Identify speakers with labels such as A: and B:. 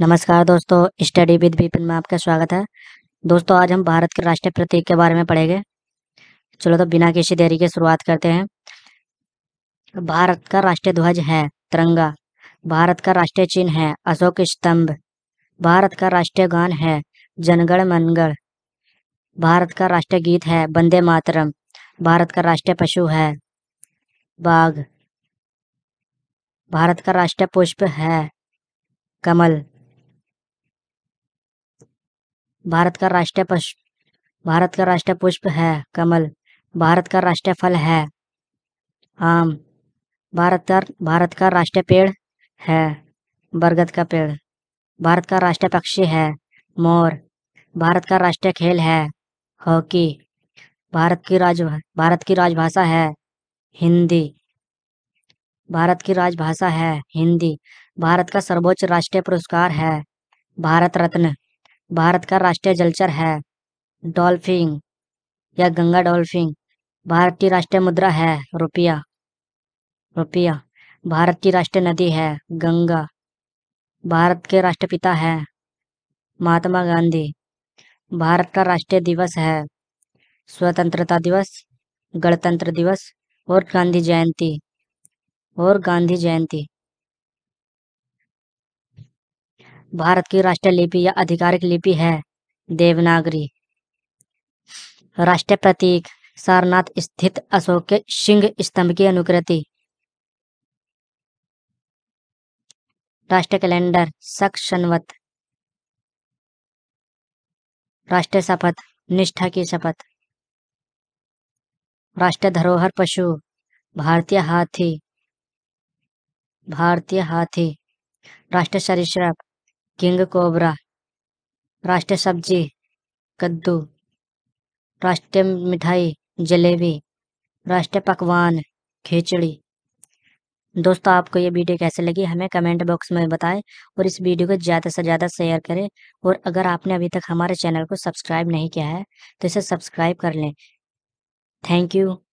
A: नमस्कार दोस्तों study with Vipin में आपका स्वागत है दोस्तों आज हम भारत के राष्ट्रीय प्रतीक के बारे में पढ़ेंगे चलो तो बिना किसी देरी के शुरुआत करते हैं भारत का राष्ट्रीय ध्वज है तिरंगा भारत का राष्ट्रीय चिन्ह है अशोक स्तंभ भारत का राष्ट्रीय गान है जनगण मनगढ़ भारत का राष्ट्रीय गीत है वंदे मातरम भारत का राष्ट्रीय पशु है बाघ भारत का राष्ट्रीय पुष्प है कमल भारत का राष्ट्रीय पुष्प भारत का राष्ट्रीय पुष्प है कमल भारत का राष्ट्रीय फल है आम भारत का भारत का राष्ट्रीय पेड़ है बरगद का पेड़ भारत का राष्ट्रीय पक्षी है मोर भारत का राष्ट्रीय खेल है हॉकी भारत की राज भारत की राजभाषा है हिंदी भारत की राजभाषा है हिंदी भारत का सर्वोच्च राष्ट्रीय पुरस्कार है भारत रत्न भारत का राष्ट्रीय जलचर है डॉल्फिन या गंगा डॉल्फिन भारत की राष्ट्रीय मुद्रा है रुपया रुपया भारत की राष्ट्रीय नदी है गंगा भारत के राष्ट्रपिता है महात्मा गांधी भारत का राष्ट्रीय दिवस है स्वतंत्रता दिवस गणतंत्र दिवस और गांधी जयंती और गांधी जयंती भारत की राष्ट्रीय लिपि या आधिकारिक लिपि है देवनागरी राष्ट्रीय प्रतीक सारनाथ स्थित अशोक के सिंह स्तंभ की अनुकृति राष्ट्रीय कैलेंडर शक संवत राष्ट्रीय शपथ निष्ठा की शपथ राष्ट्रीय धरोहर पशु भारतीय हाथी भारतीय हाथी राष्ट्रीय सरिश्रप किंग कोबरा राष्ट्रीय सब्जी कद्दू राष्ट्रीय मिठाई जलेबी राष्ट्रीय पकवान खिचड़ी दोस्तों आपको ये वीडियो कैसे लगी हमें कमेंट बॉक्स में बताएं और इस वीडियो को ज़्यादा से ज़्यादा शेयर करें और अगर आपने अभी तक हमारे चैनल को सब्सक्राइब नहीं किया है तो इसे सब्सक्राइब कर लें थैंक यू